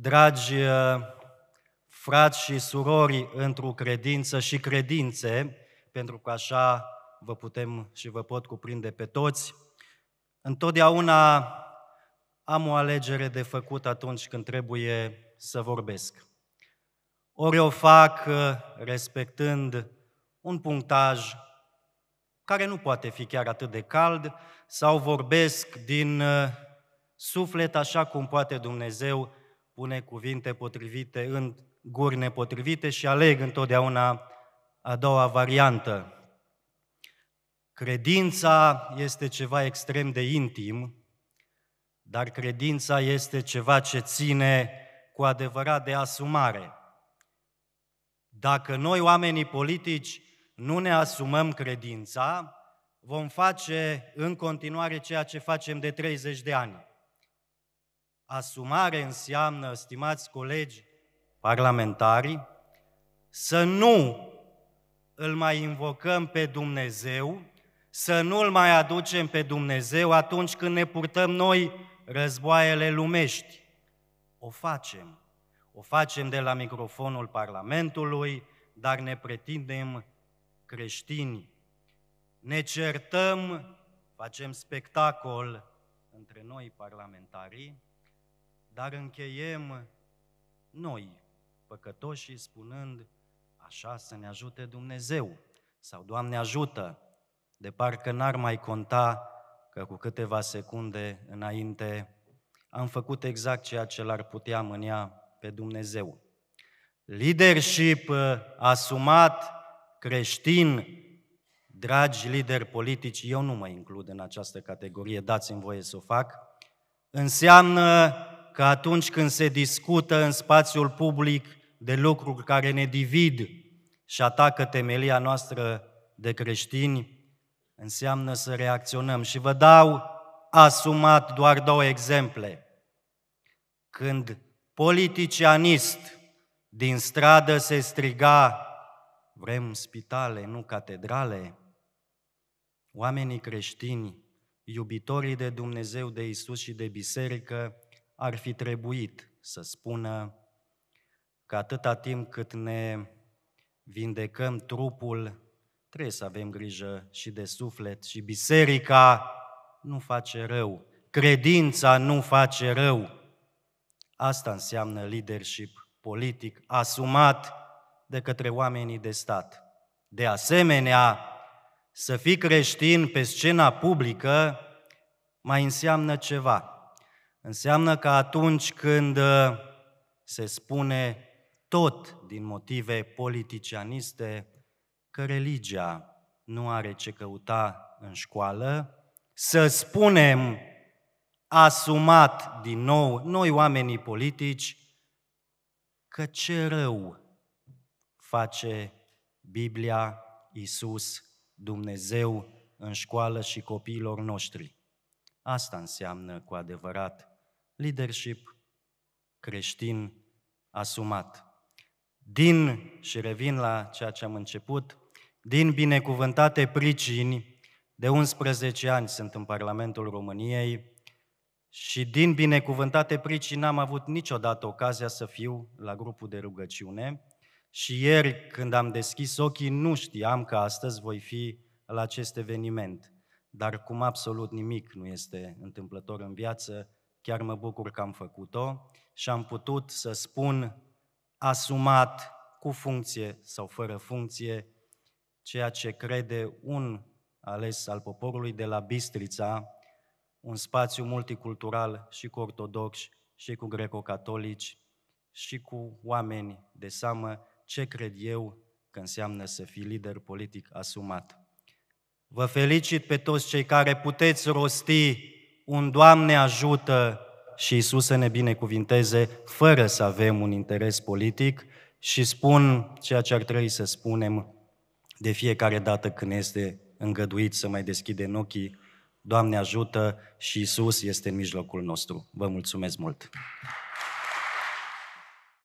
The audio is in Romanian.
Dragi uh, frați și surori într-o credință și credințe, pentru că așa vă putem și vă pot cuprinde pe toți, întotdeauna am o alegere de făcut atunci când trebuie să vorbesc. Ori o fac uh, respectând un punctaj care nu poate fi chiar atât de cald, sau vorbesc din uh, suflet așa cum poate Dumnezeu pune cuvinte potrivite în guri nepotrivite și aleg întotdeauna a doua variantă. Credința este ceva extrem de intim, dar credința este ceva ce ține cu adevărat de asumare. Dacă noi, oamenii politici, nu ne asumăm credința, vom face în continuare ceea ce facem de 30 de ani. Asumare înseamnă, stimați colegi parlamentari, să nu îl mai invocăm pe Dumnezeu, să nu îl mai aducem pe Dumnezeu atunci când ne purtăm noi războaiele lumești. O facem. O facem de la microfonul Parlamentului, dar ne pretindem creștini. Ne certăm, facem spectacol între noi parlamentarii, dar încheiem noi, păcătoșii, spunând, așa să ne ajute Dumnezeu, sau Doamne ajută, de parcă n-ar mai conta că cu câteva secunde înainte am făcut exact ceea ce l-ar putea mânia pe Dumnezeu. Leadership uh, asumat, creștin, dragi lideri politici, eu nu mă includ în această categorie, dați-mi voie să o fac, înseamnă că atunci când se discută în spațiul public de lucruri care ne divid și atacă temelia noastră de creștini, înseamnă să reacționăm. Și vă dau asumat doar două exemple. Când politicianist din stradă se striga vrem spitale, nu catedrale, oamenii creștini, iubitorii de Dumnezeu, de Isus și de biserică, ar fi trebuit să spună că atâta timp cât ne vindecăm trupul, trebuie să avem grijă și de suflet și biserica nu face rău, credința nu face rău. Asta înseamnă leadership politic asumat de către oamenii de stat. De asemenea, să fii creștin pe scena publică mai înseamnă ceva. Înseamnă că atunci când uh, se spune tot din motive politicianiste că religia nu are ce căuta în școală, să spunem asumat din nou noi oamenii politici că ce rău face Biblia, Isus, Dumnezeu în școală și copiilor noștri. Asta înseamnă cu adevărat leadership creștin asumat. Din, și revin la ceea ce am început, din binecuvântate pricini, de 11 ani sunt în Parlamentul României și din binecuvântate pricini n-am avut niciodată ocazia să fiu la grupul de rugăciune și ieri când am deschis ochii nu știam că astăzi voi fi la acest eveniment dar cum absolut nimic nu este întâmplător în viață, chiar mă bucur că am făcut-o și am putut să spun asumat, cu funcție sau fără funcție, ceea ce crede un ales al poporului de la Bistrița, un spațiu multicultural și cu ortodoxi, și cu greco-catolici, și cu oameni de seamă, ce cred eu că înseamnă să fii lider politic asumat. Vă felicit pe toți cei care puteți rosti un Doamne ajută și Isus să ne binecuvinteze fără să avem un interes politic și spun ceea ce ar trebui să spunem de fiecare dată când este îngăduit să mai în ochii. Doamne ajută și Isus este în mijlocul nostru. Vă mulțumesc mult!